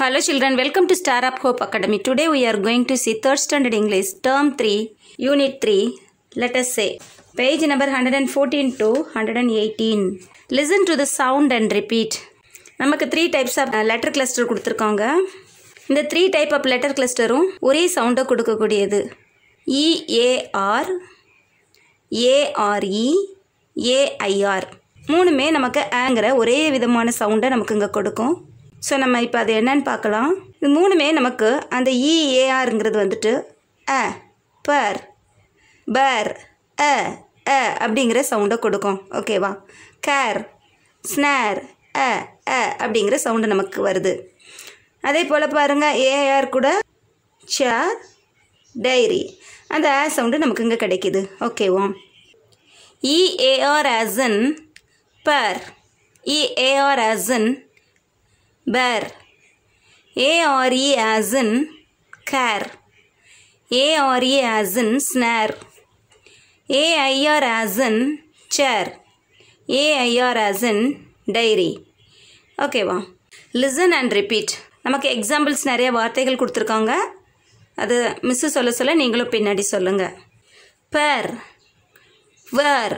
Hello children, welcome to Star Up Hope Academy. Today we are going to see 3rd standard English, term 3, unit 3. Let us say, page number 114 to 118. Listen to the sound and repeat. நமக்கு three types of letter cluster கொடுத்துருக்காங்க இந்த three type of letter கிளஸ்டரும் ஒரே சவுண்டை கொடுக்கக்கூடியது EAR ARE AIR மூணுமே நமக்கு ஆங்கிற ஒரே விதமான சவுண்டை நமக்கு இங்கே கொடுக்கும் ஸோ நம்ம இப்போ அது என்னன்னு பார்க்கலாம் இது மூணுமே நமக்கு அந்த இஏஆருங்கிறது e, வந்துட்டு அ பர் பர் அ அ அப்படிங்கிற சவுண்டை கொடுக்கும் ஓகேவா கேர் ஸ்னர் அ அ அப்படிங்கிற சவுண்டு நமக்கு வருது அதே போல் பாருங்கள் ஏஆர் கூட சார் டைரி அந்த ஆ சவுண்டு நமக்கு இங்கே கிடைக்கிது ஓகேவா E A R e, in e, pear E A R in bear ARE as in care ARE as in snare AIR as in chair AIR as in dairy ஓகேவா லிசன் அண்ட் ரிப்பீட் நமக்கு examples நிறைய வார்த்தைகள் கொடுத்துருக்காங்க அது மிஸ்ஸு சொல்ல சொல்ல நீங்களும் பின்னாடி சொல்லுங்கள் pear wear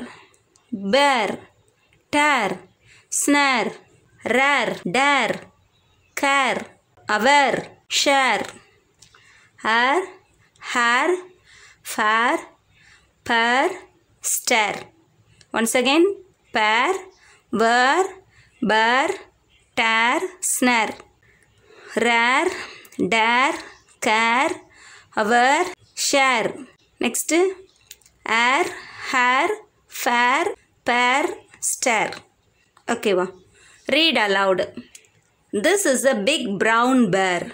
bear dare snare rare dare care our share hare hair fair pear stair once again bear wear pear dare snare rare dare care our share next air hair fair pair stair ஓகேவா read aloud This is a big brown bear.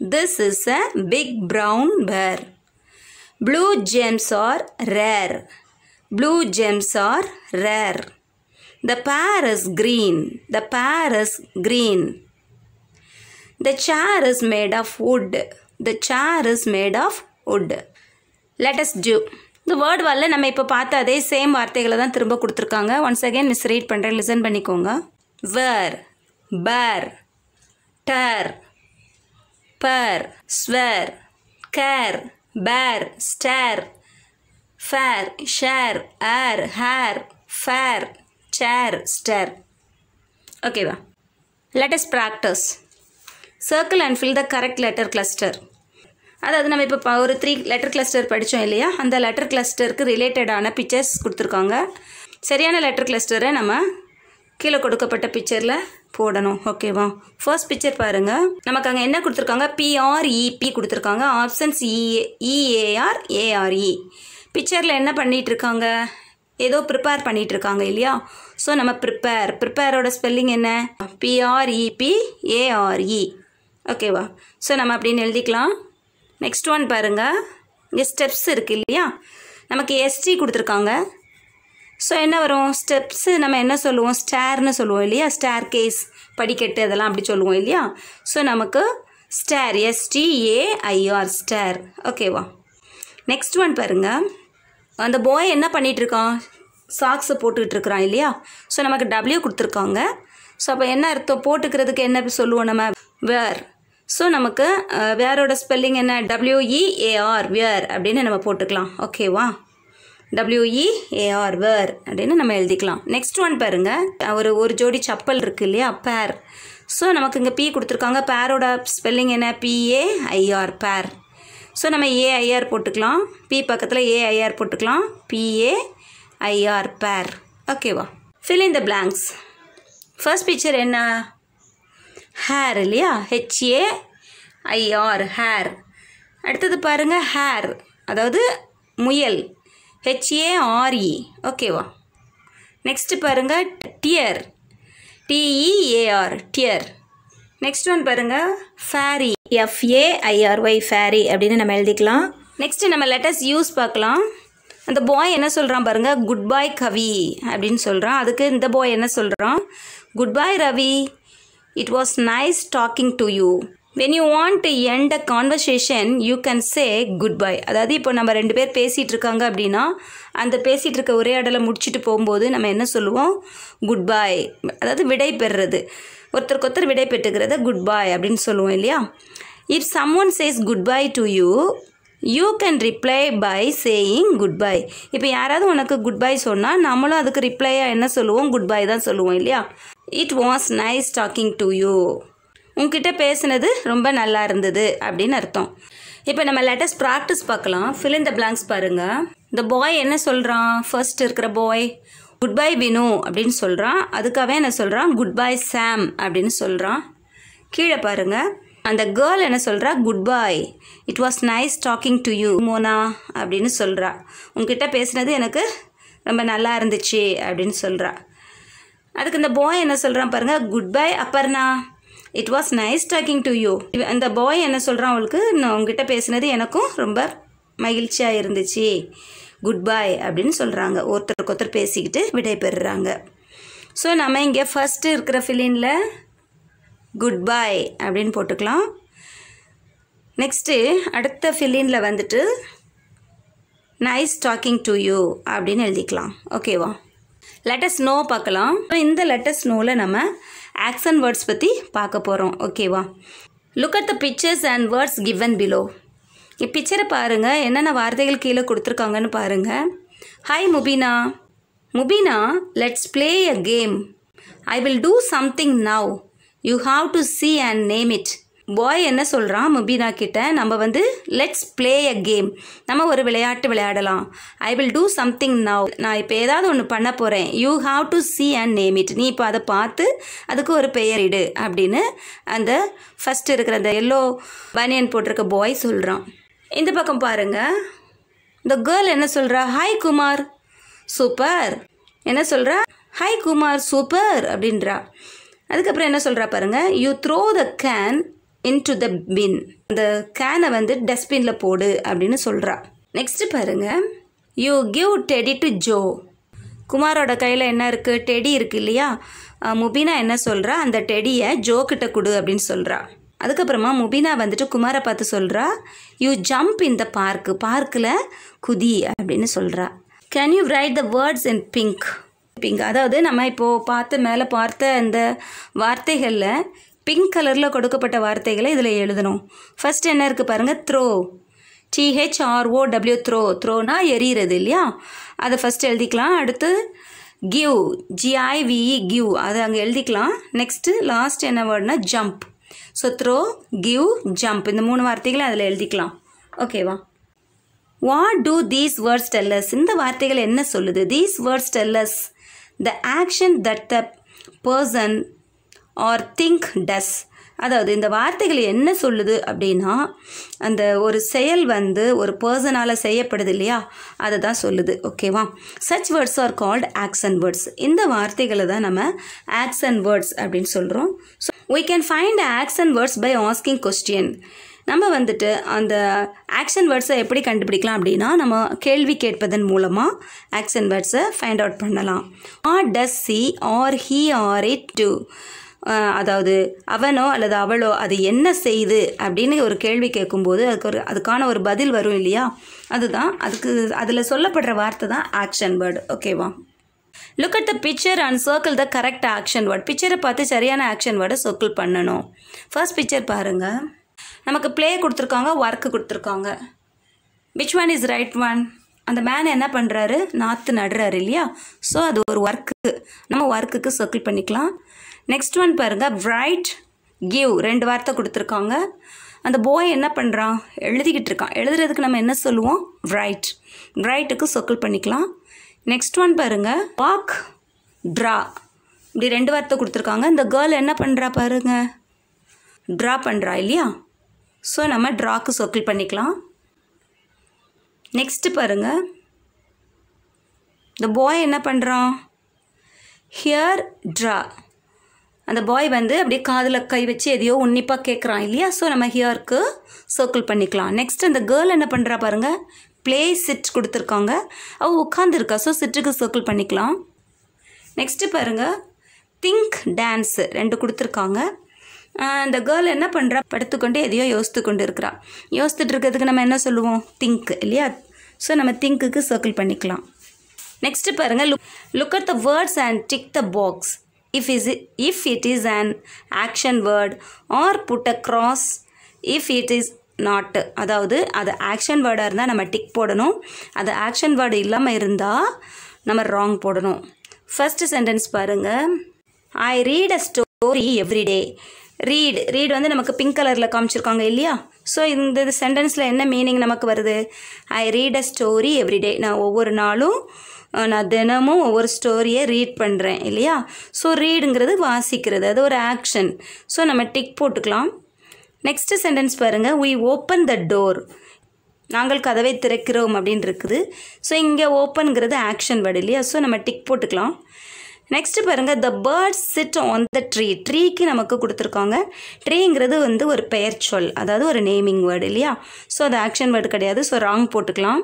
This is a big brown bear. Blue gems are rare. Blue gems are rare. The pear is green. The pear is green. The chair is made of wood. The chair is made of wood. Let us do. இந்த word வாலில் நம்ம இப்போ பார்த்த அதே same வார்த்தைகளை தான் திரும்ப கொடுத்துருக்காங்க ஒன்ஸ் அகேன் மிஸ் ரீட் பண்ணுறேன் லிசன் பண்ணிக்கோங்க wear pear tear pear swear care bear stair fair share air hair fair chair stair ஓகேவா let us practice circle and fill the correct letter cluster அதாவது நம்ம இப்போ ஒரு த்ரீ லெட்டர் கிளஸ்டர் படித்தோம் இல்லையா அந்த லெட்டர் கிளஸ்டருக்கு ரிலேட்டடான பிக்சர்ஸ் கொடுத்துருக்காங்க சரியான லெட்டர் கிளஸ்டரை நம்ம கீழே கொடுக்கப்பட்ட பிக்சரில் போடணும் ஓகேவா ஃபர்ஸ்ட் பிக்சர் பாருங்கள் நமக்கு அங்கே என்ன கொடுத்துருக்காங்க பிஆர்இபி e கொடுத்துருக்காங்க options E A E A R e A R E பிக்சரில் e. என்ன பண்ணிகிட்டு இருக்காங்க ஏதோ ப்ரிப்பேர் பண்ணிகிட்டு இருக்காங்க இல்லையா ஸோ நம்ம ப்ரிப்பேர் ப்ரிப்பேரோட ஸ்பெல்லிங் என்ன பிஆர்இபி ஏஆர்இ ஓகேவா ஸோ நம்ம அப்படின்னு எழுதிக்கலாம் நெக்ஸ்ட் ஒன் பாருங்கள் இங்கே ஸ்டெப்ஸ் இருக்குது இல்லையா நமக்கு எஸ்டி கொடுத்துருக்காங்க ஸோ என்ன வரும் ஸ்டெப்ஸு நம்ம என்ன சொல்லுவோம் ஸ்டேர்னு சொல்லுவோம் இல்லையா ஸ்டேர் கேஸ் படிக்கட்டு அதெல்லாம் அப்படி சொல்லுவோம் இல்லையா ஸோ நமக்கு ஸ்டேர் எஸ்டிஏஐஆர் ஸ்டேர் ஓகேவா நெக்ஸ்ட் ஒன் பாருங்கள் அந்த பாய் என்ன பண்ணிகிட்ருக்கான் சாக்ஸை போட்டுக்கிட்டுருக்குறான் இல்லையா ஸோ நமக்கு டபிள்யூ கொடுத்துருக்காங்க ஸோ அப்போ என்ன அர்த்தம் போட்டுக்கிறதுக்கு என்ன சொல்லுவோம் நம்ம வேர் ஸோ நமக்கு வேரோட ஸ்பெல்லிங் என்ன டபிள்யூஇஏஆர் வேர் e அப்படின்னு நம்ம போட்டுக்கலாம் ஓகேவா டபிள்யூஇஏஆர் e வேர் அப்படின்னு நம்ம எழுதிக்கலாம் நெக்ஸ்ட் ஒன் பாருங்கள் ஒரு ஒரு ஜோடி சப்பல் இருக்குது இல்லையா பேர் ஸோ நமக்கு இங்கே பி கொடுத்துருக்காங்க பேரோட ஸ்பெல்லிங் என்ன பிஏஐஆர் பேர் ஸோ நம்ம ஏஐஆர் போட்டுக்கலாம் பி பக்கத்தில் ஏஐஆர் போட்டுக்கலாம் பிஏஐஆர் பேர் ஓகேவா fill in the blanks first picture என்ன ஹேர் இல்லையா ஹெச்ஏ ஐஆர் ஹேர் அடுத்தது பாருங்கள் ஹேர் அதாவது முயல் ஹெச்ஏஆர்இ ஓகேவா நெக்ஸ்ட்டு பாருங்கள் dear D E A R dear next one பாருங்கள் ஃபேரி எஃப்ஏஐஆர்ஒய் ஃபேரி அப்படின்னு நம்ம எழுதிக்கலாம் நெக்ஸ்ட்டு நம்ம லெட்டர்ஸ் யூஸ் பார்க்கலாம் அந்த பாய் என்ன சொல்கிறான் பாருங்கள் குட் பாய் கவி அப்படின்னு சொல்கிறான் அதுக்கு இந்த பாய் என்ன சொல்கிறான் goodbye Ravi it was nice talking to you when you want to end a conversation you can say goodbye அதாவது இப்போ நம்ம ரெண்டு பேர் பேசிகிட்டு இருக்காங்க அப்படின்னா அந்த பேசிகிட்டு இருக்க உரையாடலை முடிச்சுட்டு போகும்போது நம்ம என்ன சொல்லுவோம் குட் பாய் அதாவது விடை பெறுறது ஒருத்தருக்கு ஒருத்தர் விடை பெற்றுக்கிறத குட் பாய் அப்படின்னு சொல்லுவோம் இல்லையா if someone says goodbye to you you can reply by saying goodbye இப்போ யாராவது உனக்கு குட் பை சொன்னால் நம்மளும் அதுக்கு ரிப்ளையாக என்ன சொல்லுவோம் குட் பை தான் சொல்லுவோம் இல்லையா it was nice talking to you உங்ககிட்ட பேசுனது ரொம்ப நல்லா இருந்தது அப்படின்னு அர்த்தம் இப்போ நம்ம லெட்டஸ் ப்ராக்டிஸ் பார்க்கலாம் ஃபில் இந்த பிளாங்க்ஸ் பாருங்கள் இந்த பாய் என்ன சொல்கிறான் ஃபர்ஸ்ட் இருக்கிற பாய் குட் பை வினு அப்படின்னு சொல்கிறான் அதுக்காகவே என்ன சொல்கிறான் குட் பை சாம் அப்படின்னு சொல்கிறான் கீழே பாருங்கள் அந்த கேர்ள் என்ன சொல்கிறா goodbye it was nice talking to you Mona அப்படின்னு சொல்கிறா உங்ககிட்ட பேசுனது எனக்கு ரொம்ப நல்லா இருந்துச்சு அப்படின்னு சொல்கிறா அதுக்கு இந்த பாய் என்ன சொல்கிறான் பாருங்கள் goodbye Aparna it was nice talking to you அந்த பாய் என்ன சொல்கிறான் அவளுக்கு நான் உங்ககிட்ட பேசினது எனக்கும் ரொம்ப மகிழ்ச்சியாக இருந்துச்சு குட் பாய் அப்படின்னு சொல்கிறாங்க ஒருத்தருக்கு ஒருத்தர் பேசிக்கிட்டு விடைபெறுறாங்க ஸோ நம்ம இங்கே ஃபஸ்ட்டு இருக்கிற ஃபிலினில் குட் பாய் அப்படின்னு போட்டுக்கலாம் நெக்ஸ்ட்டு அடுத்த ஃபில்லினில் வந்துட்டு நைஸ் டாக்கிங் டு யூ அப்படின்னு எழுதிக்கலாம் ஓகேவா லெட்டஸ் நோ பார்க்கலாம் இந்த லெட்டஸ் நோவில் நம்ம ஆக்ஷன் வேர்ட்ஸ் பற்றி பார்க்க போகிறோம் ஓகேவா look at the pictures and words given below பிக்சரை பாருங்கள் என்னென்ன வார்த்தைகள் கீழே கொடுத்துருக்காங்கன்னு பாருங்கள் hi Mubeena Mubeena let's play a game I will do something now you have to see and name it boy என்ன சொல்கிறான் முபீனா கிட்ட நம்ம வந்து லெட்ஸ் பிளே அ கேம் நம்ம ஒரு விளையாட்டு விளையாடலாம் I will do something now நான் இப்போ ஏதாவது ஒன்று பண்ண போகிறேன் you have to see and name it நீ இப்போ அதை பார்த்து அதுக்கு ஒரு பெயர் இடு அப்படின்னு அந்த ஃபஸ்ட் இருக்கிற அந்த எல்லோ பனியன் போட்டிருக்க பாய் சொல்கிறான் இந்த பக்கம் பாருங்கள் இந்த கேர்ள் என்ன சொல்கிறா ஹாய் குமார் சூப்பர் என்ன சொல்கிறா ஹாய் குமார் சூப்பர் அப்படின்றா அதுக்கப்புறம் என்ன சொல்கிறா பாருங்கள் you throw the can into the bin அந்த கேனை வந்து டஸ்ட்பினில் போடு அப்படின்னு சொல்கிறா நெக்ஸ்ட் பாருங்கள் you give teddy to Joe குமாரோட கையில் என்ன இருக்குது டெடி இருக்குது இல்லையா முபினா என்ன சொல்கிறா அந்த டெடியை ஜோ கிட்ட கொடு அப்படின்னு சொல்கிறா அதுக்கப்புறமா முபீனா வந்துட்டு குமாரை பார்த்து சொல்கிறா you jump in the park பார்க்கில் குதி அப்படின்னு சொல்கிறா can you write the words in pink pink அதாவது நம்ம இப்போது பார்த்து மேலே பார்த்த அந்த வார்த்தைகளில் பிங்க் கலரில் கொடுக்கப்பட்ட வார்த்தைகளை இதில் எழுதணும் ஃபஸ்ட் என்ன இருக்குது பாருங்கள் த்ரோ டிஹெச்ஆர்ஓ டபிள்யூ த்ரோ த்ரோனா எரியிறது இல்லையா அதை ஃபஸ்ட் எழுதிக்கலாம் அடுத்து கிவ் ஜிஐவிஇ கிவ் அதை அங்கே எழுதிக்கலாம் நெக்ஸ்ட்டு லாஸ்ட் என்ன வேர்ட்னா jump so throw give jump இந்த மூணு வார்த்தைகளை அதில் எழுதிக்கலாம் ஓகேவா what do these words tells இந்த வார்த்தைகள் என்ன சொல்லுது these words tells the action that the person or thing does அதாவது இந்த வார்த்தைகள் என்ன சொல்லுது அப்படின்னா அந்த ஒரு செயல் வந்து ஒரு பர்சனால் செய்யப்படுது இல்லையா அதை தான் சொல்லுது ஓகேவா such words are called action words இந்த வார்த்தைகளை தான் நம்ம ஆக்ஷன் வேர்ட்ஸ் அப்படின்னு சொல்கிறோம் so we can find action words by asking question நம்ம வந்துட்டு அந்த ஆக்ஷன் வேர்ட்ஸை எப்படி கண்டுபிடிக்கலாம் அப்படின்னா நம்ம கேள்வி கேட்பதன் மூலமாக ஆக்ஷன் வேர்ட்ஸை ஃபைண்ட் அவுட் பண்ணலாம் or does she or he or it do அதாவது அவனோ அல்லது அவளோ அது என்ன செய்து அப்படின்னு ஒரு கேள்வி கேட்கும்போது அதுக்கு ஒரு அதுக்கான ஒரு பதில் வரும் இல்லையா அதுதான் அதுக்கு அதில் சொல்லப்படுற வார்த்தை தான் ஆக்ஷன் வேர்டு ஓகேவா look at the picture and circle the correct action word பிக்சரை பார்த்து சரியான ஆக்ஷன் வேர்டை சர்க்கிள் பண்ணணும் ஃபர்ஸ்ட் பிக்சர் பாருங்கள் நமக்கு ப்ளே கொடுத்துருக்காங்க ஒர்க்கு கொடுத்துருக்காங்க which one is right one அந்த மேன் என்ன பண்ணுறாரு நாற்று நடுறாரு இல்லையா ஸோ அது ஒரு ஒர்க்கு நம்ம ஒர்க்குக்கு சர்க்கிள் பண்ணிக்கலாம் நெக்ஸ்ட் ஒன் பாருங்கள் பிரைட் கிவ் ரெண்டு வார்த்தை கொடுத்துருக்காங்க அந்த போய் என்ன பண்ணுறான் எழுதிக்கிட்டு இருக்கான் எழுதுறதுக்கு நம்ம என்ன சொல்லுவோம் ரைட் ரைட்டுக்கு சொக்கல் பண்ணிக்கலாம் நெக்ஸ்ட் ஒன் பாருங்கள் வாக் ட்ரா இப்படி ரெண்டு வார்த்தை கொடுத்துருக்காங்க இந்த கேர்ள் என்ன பண்ணுறா பாருங்க ட்ரா பண்ணுறா இல்லையா ஸோ நம்ம ட்ராக்கு சொக்கல் பண்ணிக்கலாம் நெக்ஸ்ட்டு பாருங்கள் இந்த பாய் என்ன பண்ணுறான் ஹியர் ட்ரா அந்த பாய் வந்து அப்படியே காதில் கை வச்சு எதையோ உன்னிப்பாக கேட்குறான் இல்லையா ஸோ நம்ம ஹியருக்கு சர்க்கிள் பண்ணிக்கலாம் நெக்ஸ்ட் அந்த கேர்ள் என்ன பண்ணுறா பாருங்கள் ப்ளே சிட் கொடுத்துருக்காங்க அவள் உட்காந்துருக்கா ஸோ சிட்டுக்கு சர்க்கிள் பண்ணிக்கலாம் நெக்ஸ்ட்டு பாருங்கள் திங்க் டான்ஸு ரெண்டு கொடுத்துருக்காங்க இந்த கேர்ள் என்ன பண்ணுறா படுத்துக்கொண்டு எதையோ யோசித்து கொண்டு இருக்கிறா யோசித்துட்டு இருக்கிறதுக்கு நம்ம என்ன சொல்லுவோம் திங்க் இல்லையா ஸோ நம்ம திங்க்குக்கு சர்க்கிள் பண்ணிக்கலாம் நெக்ஸ்ட்டு பாருங்கள் look look at the words and tick the box if, is, if it is an action word or put a cross if it is not அதாவது அது ஆக்ஷன் வேர்டாக இருந்தால் நம்ம டிக் போடணும் அது ஆக்ஷன் வேர்டு இல்லாமல் இருந்தால் நம்ம ராங் போடணும் ஃபஸ்ட்டு சென்டென்ஸ் பாருங்கள் I read a story every day read read வந்து நமக்கு பிங்க் கலரில் காமிச்சிருக்காங்க இல்லையா ஸோ இந்த சென்டென்ஸில் என்ன மீனிங் நமக்கு வருது ஐ ரீட் அ ஸ்டோரி எவ்ரிடே நான் ஒவ்வொரு நாளும் நான் தினமும் ஒவ்வொரு ஸ்டோரியை ரீட் பண்ணுறேன் இல்லையா ஸோ ரீடுங்கிறது வாசிக்கிறது அது ஒரு ஆக்ஷன் ஸோ நம்ம டிக் போட்டுக்கலாம் நெக்ஸ்ட்டு சென்டென்ஸ் பாருங்கள் வி ஓப்பன் த டோர் நாங்கள் கதவை திறக்கிறோம் அப்படின்னு இருக்குது ஸோ இங்கே ஓப்பனுங்கிறது ஆக்ஷன் வேர்டு இல்லையா ஸோ நம்ம டிக் போட்டுக்கலாம் நெக்ஸ்ட்டு பாருங்க the birds sit on the tree ட்ரீக்கு நமக்கு கொடுத்துருக்காங்க ட்ரீங்கிறது வந்து ஒரு பெயர் சொல் அதாவது ஒரு நேமிங் வேர்டு இல்லையா ஸோ அது ஆக்ஷன் வேர்டு கிடையாது ஸோ ராங் போட்டுக்கலாம்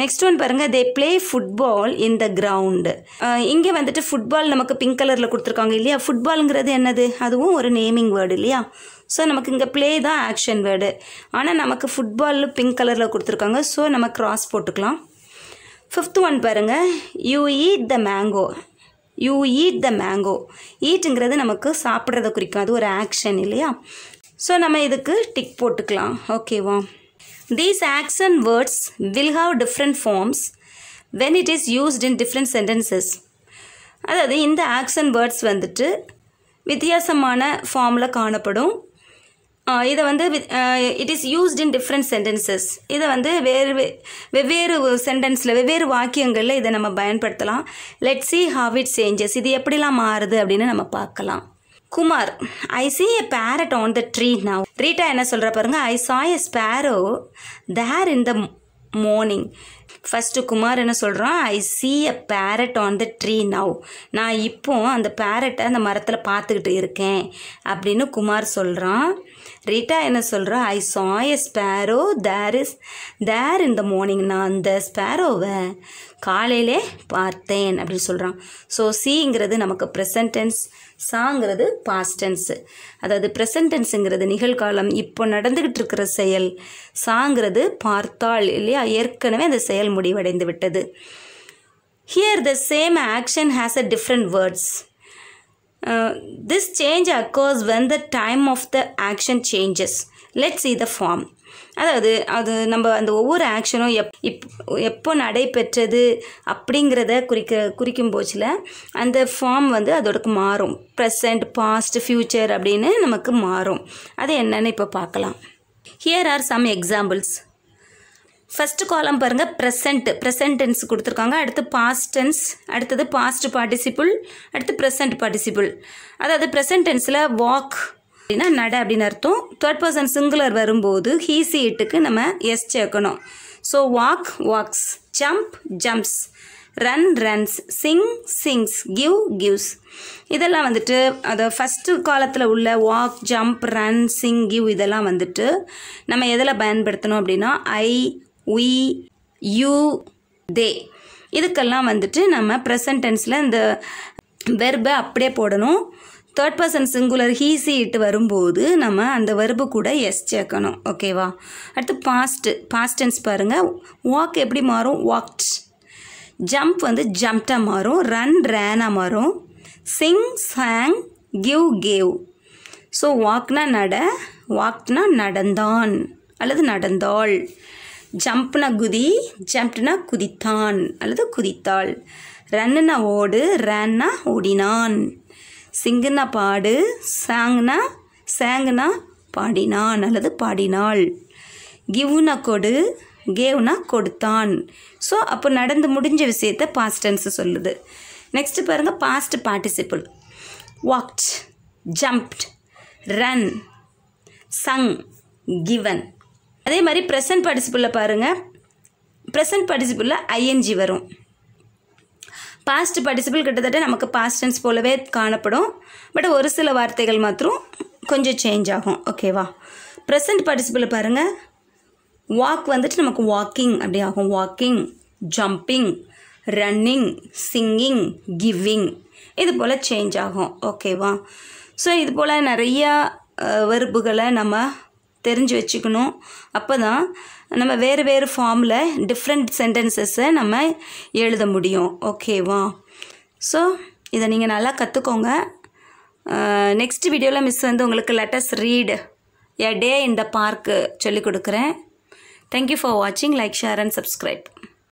நெக்ஸ்ட் ஒன் பாருங்க they play football in the ground இங்கே வந்துட்டு ஃபுட்பால் நமக்கு பிங்க் கலரில் கொடுத்துருக்காங்க இல்லையா ஃபுட்பால்ங்கிறது என்னது அதுவும் ஒரு நேமிங் வேர்டு இல்லையா ஸோ நமக்கு இங்கே ப்ளே தான் ஆக்ஷன் வேர்டு ஆனால் நமக்கு ஃபுட்பால் பிங்க் கலரில் கொடுத்துருக்காங்க ஸோ நம்ம க்ராஸ் போட்டுக்கலாம் ஃபிஃப்த் ஒன் பாருங்கள் you eat the mango you eat the mango ஈட்டுங்கிறது நமக்கு சாப்பிட்றத குறிக்கும் அது ஒரு ஆக்ஷன் இல்லையா ஸோ நம்ம இதுக்கு டிக் போட்டுக்கலாம் ஓகேவா these action words will have different forms when it is used in different sentences அதாவது இந்த ஆக்ஷன் வேர்ட்ஸ் வந்துட்டு வித்தியாசமான ஃபார்மில் காணப்படும் இதை வந்து it is used in different sentences இதை வந்து வேறு வெவ்வேறு சென்டென்ஸில் வெவ்வேறு வாக்கியங்களில் இதை நம்ம பயன்படுத்தலாம் let see how it changes இது எப்படிலாம் மாறுது அப்படின்னு நம்ம பார்க்கலாம் Kumar I see a parrot on the tree now Rita என்ன சொல்கிற பாருங்க I saw a sparrow there in the morning first Kumar என்ன சொல்கிறான் I see a parrot on the tree now நான் இப்போ அந்த பேரட்டை அந்த மரத்தில் பார்த்துக்கிட்டு இருக்கேன் அப்படின்னு குமார் சொல்கிறான் ரீட்டா என்ன சொல்கிறா I saw a sparrow there is there in the morning நான் அந்த ஸ்பேரோவை காலையிலே பார்த்தேன் அப்படின்னு சொல்கிறான் ஸோ சிங்கிறது நமக்கு ப்ரெசன்டென்ஸ் சாங்கிறது பாஸ்டென்ஸு அதாவது ப்ரெசன்டென்ஸுங்கிறது நிகழ்காலம் இப்போ நடந்துக்கிட்டு இருக்கிற செயல் சாங்கிறது பார்த்தால் இல்லையா ஏற்கனவே அந்த செயல் முடிவடைந்து விட்டது here the same action has a different words this change occurs when the time of the action changes let see the form அதாவது அது நம்ம அந்த ஒவ்வொரு ஆக்ஷனும் எப் இப் எப்போ நடைபெற்றது அப்படிங்கிறத குறிக்க குறிக்கும் போச்சில் அந்த ஃபார்ம் வந்து அதோடக்கு மாறும் ப்ரெசண்ட் பாஸ்ட் ஃப்யூச்சர் அப்படின்னு நமக்கு மாறும் அது என்னென்னு இப்போ பார்க்கலாம் here are some examples first காலம் பாருங்கள் ப்ரெசன்ட் ப்ரெசன்ட் டென்ஸ் கொடுத்துருக்காங்க அடுத்து பாஸ்ட் டென்ஸ் அடுத்தது பாஸ்ட் பார்ட்டிசிபிள் அடுத்து ப்ரெசன்ட் பார்ட்டிசிபிள் அதாவது ப்ரெசன்ட் டென்ஸில் வாக் அப்படின்னா நட அப்படின்னு அர்த்தம் தேர்ட் பர்சன் சிங்குலர் வரும்போது ஹீசி இட்டுக்கு நம்ம எஸ் சேர்க்கணும் so walk walks jump jumps run runs sing sings give gives இதெல்லாம் வந்துட்டு அதை ஃபஸ்ட்டு காலத்தில் உள்ள walk jump run sing give இதெல்லாம் வந்துட்டு நம்ம எதில் பயன்படுத்தணும் அப்படின்னா ஐ வி யூ தே இதுக்கெல்லாம் வந்துட்டு நம்ம ப்ரெசன்ட் டென்ஸில் இந்த வெர்பை அப்படியே போடணும் தேர்ட் பர்சன் சிங்குலர் ஹீசி இட்டு வரும்போது நம்ம அந்த வெர்பு கூட எஸ் சேர்க்கணும் ஓகேவா அடுத்து பாஸ்ட்டு பாஸ்ட் டென்ஸ் பாருங்கள் வாக் எப்படி மாறும் வாக்ட் ஜம்ப் வந்து ஜம்ப்டாக மாறும் ரன் ரேனாக மாறும் sing sang give gave so வாக்னா நட வாக்னா நடந்தான் அல்லது நடந்தாள் ஜம்ப்னா குதி ஜம்ப்னா குதித்தான் அல்லது குதித்தாள் ரன்னுனா ஓடு ரன்னா ஓடினான் சிங்குனா பாடு சாங்னா சாங்னா பாடினான் அல்லது பாடினாள் கிவ்னா கொடு கேவ்னா கொடுத்தான் ஸோ அப்போ நடந்து முடிஞ்ச விஷயத்த பாஸ்டன்ஸ் சொல்லுது நெக்ஸ்ட்டு பாருங்கள் past participle walked jumped run sung given அதே மாதிரி ப்ரெசன்ட் பார்ட்டிசிபிளில் பாருங்கள் ப்ரெசன்ட் பார்ட்டிசிபிளில் ஐஎன்ஜி வரும் பாஸ்ட் பார்ட்டிசிபிள் கிட்டத்தட்ட நமக்கு பாஸ்ட் டென்ஸ் போலவே காணப்படும் பட் ஒரு சில வார்த்தைகள் மாத்திரம் கொஞ்சம் சேஞ்ச் ஆகும் ஓகேவா ப்ரெசன்ட் பார்ட்டிசிபிளில் பாருங்கள் வாக் வந்துட்டு நமக்கு வாக்கிங் அப்படி ஆகும் walking jumping running singing giving இது போல் சேஞ்ச் ஆகும் ஓகேவா ஸோ இது போல் நிறையா வெறுப்புகளை நம்ம தெரிஞ்சு வச்சுக்கணும் அப்போ தான் நம்ம வேறு வேறு ஃபார்மில் டிஃப்ரெண்ட் சென்டென்சஸை நம்ம எழுத முடியும் ஓகேவா ஸோ இதை நீங்கள் நல்லா கற்றுக்கோங்க நெக்ஸ்ட் வீடியோவில் மிஸ் வந்து உங்களுக்கு latest read a day in the park சொல்லிக் கொடுக்குறேன் தேங்க்யூ ஃபார் வாட்சிங் லைக் ஷேர் அண்ட் சப்ஸ்கிரைப்